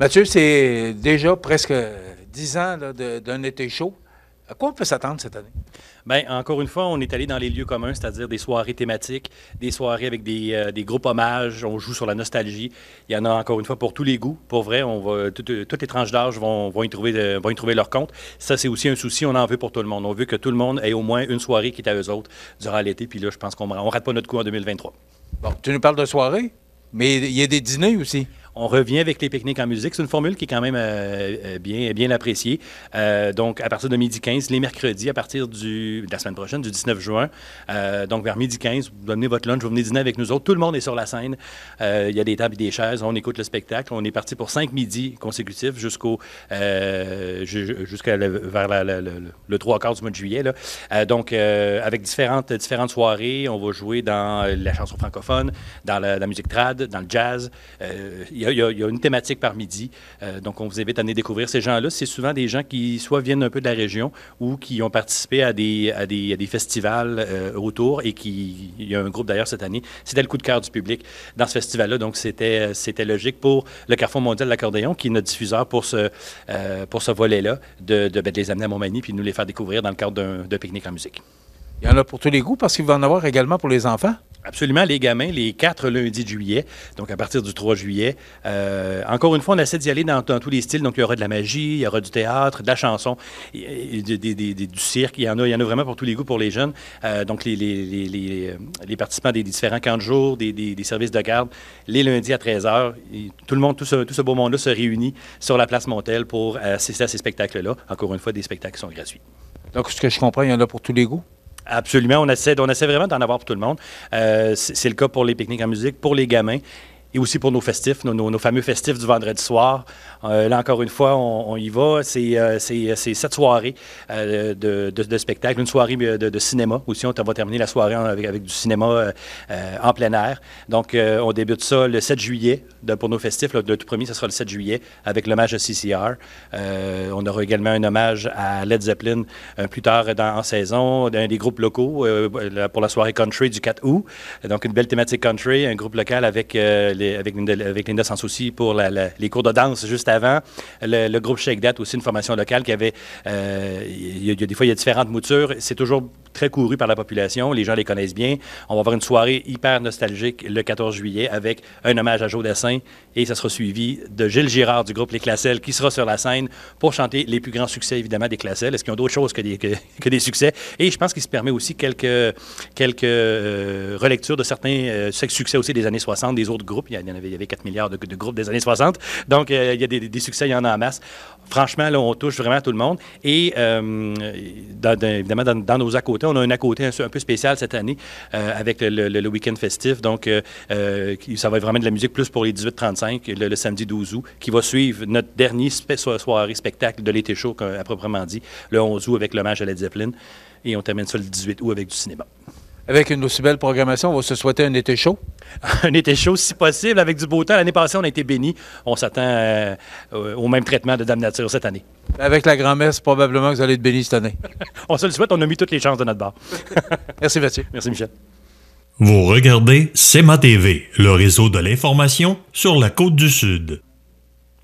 Mathieu, c'est déjà presque dix ans d'un été chaud. À quoi on peut s'attendre cette année? Bien, encore une fois, on est allé dans les lieux communs, c'est-à-dire des soirées thématiques, des soirées avec euh, des, groupes hommages, on joue sur la nostalgie. Il y en a encore une fois pour tous les goûts. Pour vrai, on va, euh, toutes les tranches d'âge vont, y trouver, euh, vont y trouver leur compte. Ça, c'est aussi un souci, on en veut pour tout le monde. On veut que tout le monde ait au moins une soirée qui est à eux autres durant l'été. Puis là, je pense qu'on ne rate pas notre coup en 2023. Bon, tu nous parles de soirée, mais il y a des dîners aussi on revient avec les pique-niques en musique. C'est une formule qui est quand même euh, euh, bien, bien appréciée. Euh, donc, à partir de midi 15, les mercredis, à partir du, de la semaine prochaine, du 19 juin, donc vers midi 15, vous amenez votre lunch, vous venez dîner avec nous autres. Tout le monde est sur la scène. Il y a des tables et des chaises. On écoute le spectacle. On est parti pour cinq midis consécutifs jusqu'au jusqu'à vers le 3 quarts du mois de juillet. donc, avec différentes, différentes soirées, on va jouer dans la chanson francophone, dans la, musique trad, dans le jazz. Il y a il y, a une thématique par midi. Euh, donc, on vous invite à aller découvrir ces gens-là. C'est souvent des gens qui soit viennent un peu de la région ou qui ont participé à des, des, festivals euh, autour et qui. Il y a un groupe d'ailleurs cette année. C'était le coup de cœur du public dans ce festival-là. Donc, c'était logique pour le Carrefour mondial de l'accordéon, qui est notre diffuseur pour ce, euh, volet-là, ben, de, les amener à Montmagny puis nous les faire découvrir dans le cadre d'un pique-nique en musique. Il y en a pour tous les goûts parce qu'il va en avoir également pour les enfants. Absolument, les gamins, les 4 lundis de juillet, donc à partir du 3 juillet. Euh, encore une fois, on essaie d'y aller dans, tous les styles. Donc, il y aura de la magie, il y aura du théâtre, de la chanson, du cirque. Il y, en a, il en a vraiment pour tous les goûts pour les jeunes. Euh, donc, euh, les, participants des, différents camps de jour, des, services de garde, les lundis à 13h, tout le monde, tout ce, tout ce beau monde-là se réunit sur la place Montel pour assister à ces spectacles-là. Encore une fois, des spectacles qui sont gratuits. Donc, ce que je comprends, il y en a pour tous les goûts? Absolument. On essaie, on essaie vraiment d'en avoir pour tout le monde. Euh, c'est le cas pour les pique-niques en musique, pour les gamins et aussi pour nos festifs, nos, fameux festifs du vendredi soir. Euh, là, encore une fois, on, y va. C'est euh, cette euh, soirée de, de, spectacle, une soirée de, cinéma aussi. On va terminer la soirée avec, du cinéma en plein air. Donc, on débute ça le 7 juillet pour nos festifs. le tout premier, ce sera le 7 juillet avec l'hommage à CCR. on aura également un hommage à Led Zeppelin plus tard en saison, d'un des groupes locaux pour la soirée country du 4 août. Donc, une belle thématique country, un groupe local avec avec, avec Linda Sans Souci pour les cours de danse juste avant. Le, groupe Shake Dat, aussi une formation locale qui avait. Euh, il des fois, il y a différentes moutures. C'est toujours très couru par la population. Les gens les connaissent bien. On va avoir une soirée hyper nostalgique le 14 juillet avec un hommage à Joe Dassin et ça sera suivi de Gilles Girard du groupe Les Classelles qui sera sur la scène pour chanter les plus grands succès, évidemment, des Classelles. Est-ce qu'ils ont d'autres choses que des, que, des succès? Et je pense qu'il se permet aussi quelques, quelques euh, relectures de certains euh, succès aussi des années 60, des autres groupes. Il y, en avait, il y avait 4 milliards de, groupes des années 60. Donc, euh, il y a des, succès, il y en a en masse. Franchement, là, on touche vraiment tout le monde. Et évidemment, dans, nos à côté, on a un à côté un, peu spécial cette année euh, avec le, week-end festif. Donc, euh, euh, ça va être vraiment de la musique plus pour les 18-35 h le, samedi 12 août, qui va suivre notre dernier soirée spectacle de l'été chaud, à proprement dit, le 11 août avec l'hommage à la Zeppelin. Et on termine ça le 18 août avec du cinéma. Avec une aussi belle programmation, on va se souhaiter un été chaud. un été chaud, si possible, avec du beau temps. L'année passée, on a été bénis. On s'attend euh, au même traitement de Dame Nature cette année. Avec la grand-messe, probablement que vous allez être bénis cette année. on se le souhaite. On a mis toutes les chances de notre bord. Merci, Mathieu. Merci, Michel. Vous regardez CEMA TV, le réseau de l'information sur la Côte-du-Sud.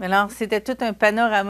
Alors, c'était tout un panorama.